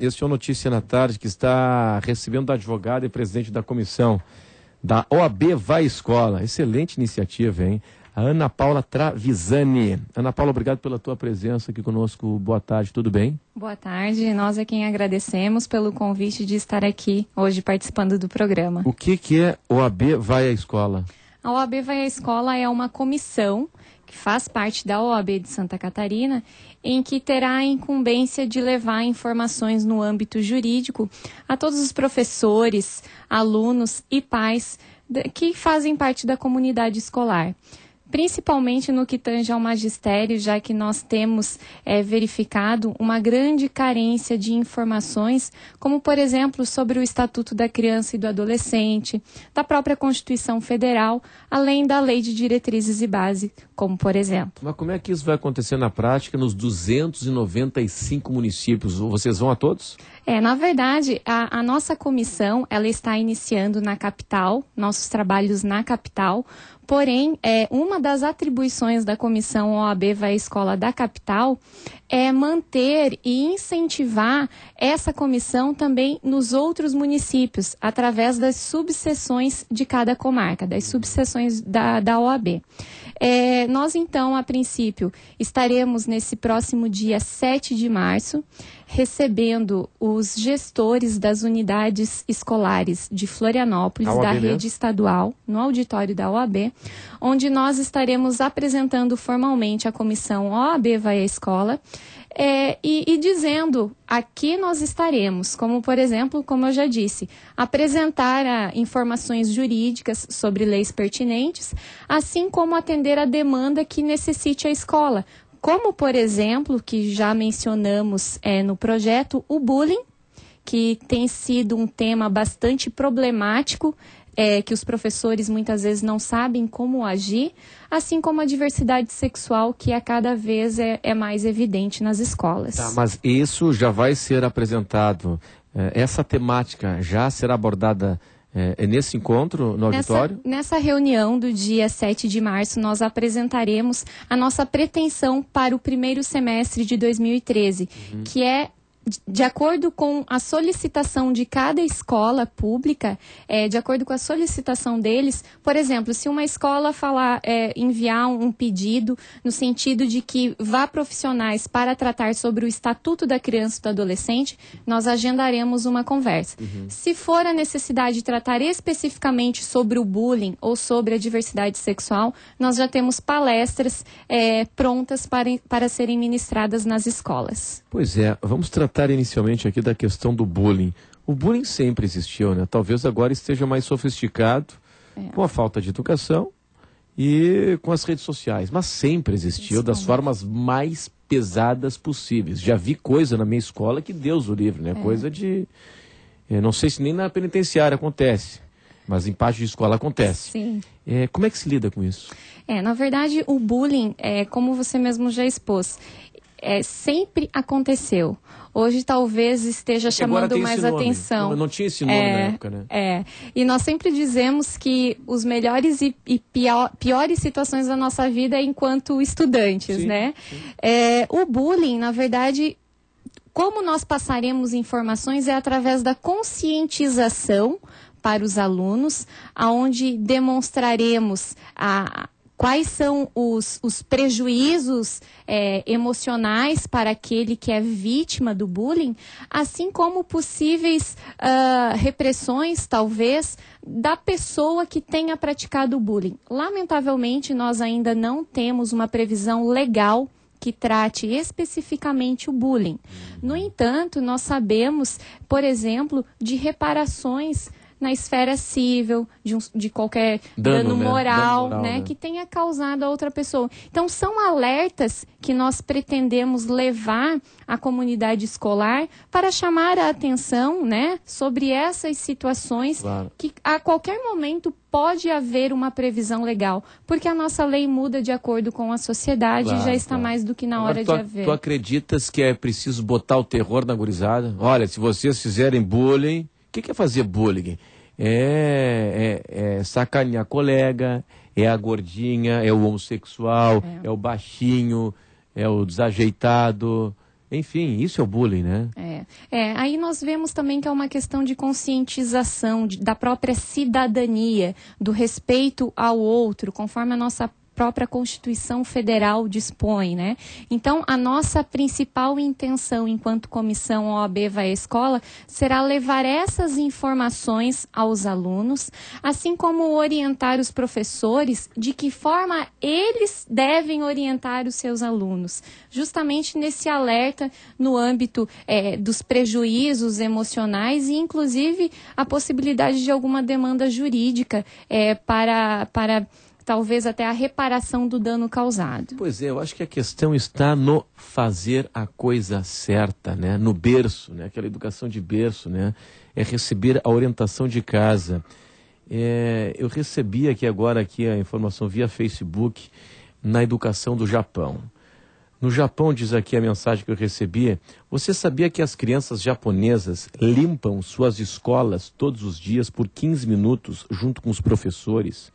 Este é o Notícia na Tarde, que está recebendo da advogada e presidente da comissão da OAB Vai Escola. Excelente iniciativa, hein? A Ana Paula Travisani. Ana Paula, obrigado pela tua presença aqui conosco. Boa tarde, tudo bem? Boa tarde. Nós é quem agradecemos pelo convite de estar aqui hoje participando do programa. O que, que é OAB Vai à Escola? A OAB Vai à Escola é uma comissão que faz parte da OAB de Santa Catarina, em que terá a incumbência de levar informações no âmbito jurídico a todos os professores, alunos e pais que fazem parte da comunidade escolar principalmente no que tange ao magistério, já que nós temos é, verificado uma grande carência de informações, como, por exemplo, sobre o Estatuto da Criança e do Adolescente, da própria Constituição Federal, além da Lei de Diretrizes e Base, como, por exemplo. Mas como é que isso vai acontecer na prática nos 295 municípios? Vocês vão a todos? É, na verdade, a, a, nossa comissão ela está iniciando na capital, nossos trabalhos na capital. Porém, é, uma das atribuições da comissão OAB Vai Escola da Capital é manter e incentivar essa comissão também nos outros municípios, através das subseções de cada comarca, das subseções da, da OAB. É, nós, então, a princípio, estaremos nesse próximo dia 7 de março recebendo os gestores das unidades escolares de Florianópolis, OAB, da né? rede estadual, no auditório da OAB, onde nós estaremos apresentando formalmente a comissão OAB Vai à Escola, é, e, e dizendo aqui nós estaremos, como por exemplo, como eu já disse, apresentar informações jurídicas sobre leis pertinentes, assim como atender a demanda que necessite a escola, como por exemplo, que já mencionamos é, no projeto, o bullying que tem sido um tema bastante problemático é, que os professores muitas vezes não sabem como agir, assim como a diversidade sexual que é cada vez é, é mais evidente nas escolas. Tá, mas isso já vai ser apresentado, é, essa temática já será abordada é, é nesse encontro no auditório? Nessa, nessa, reunião do dia 7 de março, nós apresentaremos a nossa pretensão para o primeiro semestre de 2013, uhum. que é de acordo com a solicitação de cada escola pública, é, de acordo com a solicitação deles, por exemplo, se uma escola falar, é, enviar um pedido no sentido de que vá profissionais para tratar sobre o estatuto da criança e do adolescente, nós agendaremos uma conversa. Uhum. Se for a necessidade de tratar especificamente sobre o bullying ou sobre a diversidade sexual, nós já temos palestras é, prontas para, para serem ministradas nas escolas. Pois é, vamos tratar comentário inicialmente aqui da questão do bullying. O bullying sempre existiu, né? Talvez agora esteja mais sofisticado é. com a falta de educação e com as redes sociais, mas sempre existiu das formas mais pesadas possíveis. Já vi coisa na minha escola que Deus o livre, né? É. Coisa de eu eh, não sei se nem na penitenciária acontece, mas em parte de escola acontece. Sim. É, como é que se lida com isso? É, na verdade, o bullying, é, como você mesmo já expôs, é, sempre aconteceu. Hoje talvez esteja é chamando mais atenção. Não, não, tinha esse nome é, na época, né? É. E nós sempre dizemos que os melhores e, e pior, piores situações da nossa vida é enquanto estudantes, sim, né? Sim. É, o bullying, na verdade, como nós passaremos informações é através da conscientização para os alunos, aonde demonstraremos a, quais são os, os prejuízos é, emocionais para aquele que é vítima do bullying, assim como possíveis uh, repressões, talvez, da pessoa que tenha praticado o bullying. Lamentavelmente, nós ainda não temos uma previsão legal que trate especificamente o bullying. No entanto, nós sabemos, por exemplo, de reparações na esfera civil, de, um, de qualquer dano, dano, né? moral, né? dano moral, né? né? que tenha causado a outra pessoa. Então, são alertas que nós pretendemos levar à comunidade escolar para chamar a atenção né, sobre essas situações claro. que a qualquer momento pode haver uma previsão legal, porque a nossa lei muda de acordo com a sociedade claro, e já está claro. mais do que na hora de haver. Tu acreditas que é preciso botar o terror na gurizada? Olha, se vocês fizerem bullying que, que é fazer bullying? É, é, é sacanear colega, é a gordinha, é o homossexual, é, é o baixinho, é o desajeitado. Enfim, isso é o bullying, né? É. é. Aí nós vemos também que é uma questão de conscientização de, da própria cidadania, do respeito ao outro, conforme a nossa própria Constituição Federal dispõe, né? Então, a nossa principal intenção enquanto comissão OAB vai à escola será levar essas informações aos alunos, assim como orientar os professores de que forma eles devem orientar os seus alunos, justamente nesse alerta no âmbito é, dos prejuízos emocionais e, inclusive, a possibilidade de alguma demanda jurídica é, para, para talvez até a reparação do dano causado. Pois é, eu acho que a questão está no fazer a coisa certa, né? No berço, né? Aquela educação de berço, né? É receber a orientação de casa. É, eu recebi aqui agora aqui a informação via Facebook na educação do Japão. No Japão, diz aqui a mensagem que eu recebi, você sabia que as crianças japonesas limpam suas escolas todos os dias por 15 minutos junto com os professores?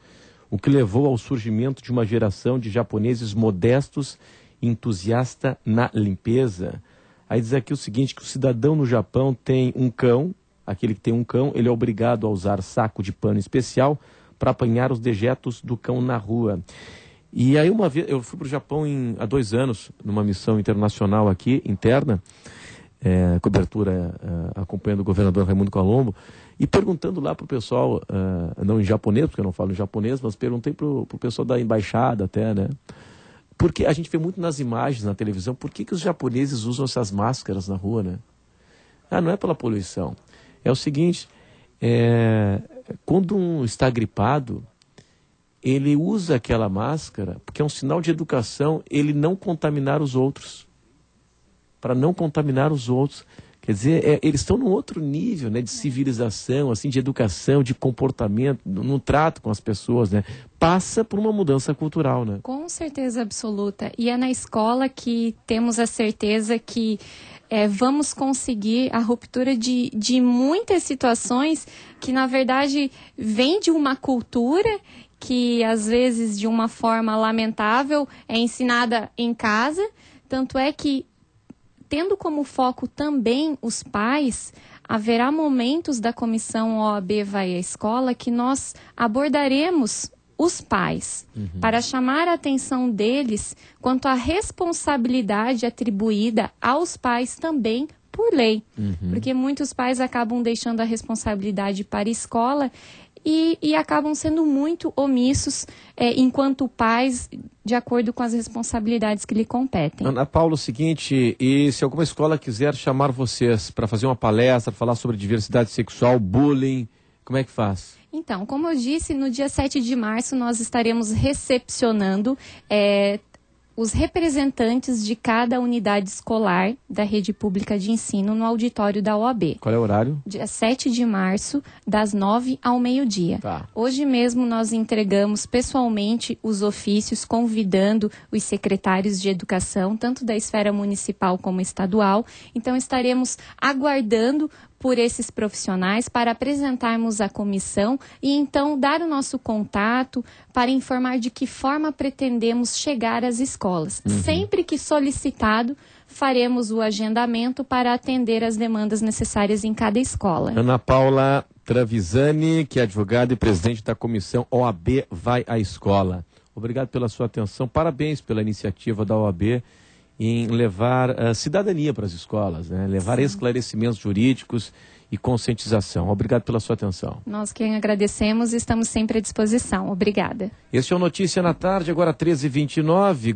o que levou ao surgimento de uma geração de japoneses modestos e entusiasta na limpeza. Aí diz aqui o seguinte, que o cidadão no Japão tem um cão, aquele que tem um cão, ele é obrigado a usar saco de pano especial para apanhar os dejetos do cão na rua. E aí uma vez, eu fui para o Japão em, há dois anos, numa missão internacional aqui, interna, é, cobertura é, acompanhando o governador Raimundo Colombo, e perguntando lá para o pessoal, uh, não em japonês, porque eu não falo japonês, mas perguntei para o pessoal da embaixada até, né? Porque a gente vê muito nas imagens, na televisão, por que, que os japoneses usam essas máscaras na rua, né? Ah, não é pela poluição. É o seguinte, é, quando um está gripado, ele usa aquela máscara porque é um sinal de educação ele não contaminar os outros. Para não contaminar os outros. Quer dizer, é, eles estão num outro nível né, de é. civilização, assim, de educação, de comportamento, no, no, trato com as pessoas, né? Passa por uma mudança cultural, né? Com certeza absoluta. E é na escola que temos a certeza que é, vamos conseguir a ruptura de, de muitas situações que, na verdade, vem de uma cultura que, às vezes, de uma forma lamentável, é ensinada em casa. Tanto é que Tendo como foco também os pais, haverá momentos da comissão OAB Vai à Escola que nós abordaremos os pais, uhum. para chamar a atenção deles quanto à responsabilidade atribuída aos pais também por lei. Uhum. Porque muitos pais acabam deixando a responsabilidade para a escola e, e acabam sendo muito omissos é, enquanto pais, de acordo com as responsabilidades que lhe competem. Ana Paula, o seguinte, e se alguma escola quiser chamar vocês para fazer uma palestra, falar sobre diversidade sexual, bullying, como é que faz? Então, como eu disse, no dia 7 de março nós estaremos recepcionando é, os representantes de cada unidade escolar da rede pública de ensino no auditório da OAB. Qual é o horário? Dia 7 de março, das 9 ao meio-dia. Tá. Hoje mesmo nós entregamos pessoalmente os ofícios convidando os secretários de educação, tanto da esfera municipal como estadual. Então estaremos aguardando por esses profissionais para apresentarmos a comissão e então dar o nosso contato para informar de que forma pretendemos chegar às escolas. Uhum. Sempre que solicitado, faremos o agendamento para atender as demandas necessárias em cada escola. Ana Paula Travisani, que é advogada e presidente da comissão OAB Vai à Escola. Obrigado pela sua atenção. Parabéns pela iniciativa da OAB em levar a eh, cidadania para as escolas, né? levar Sim. esclarecimentos jurídicos e conscientização. Obrigado pela sua atenção. Nós quem agradecemos e estamos sempre à disposição. Obrigada. Este é o Notícia na Tarde, agora 13h29.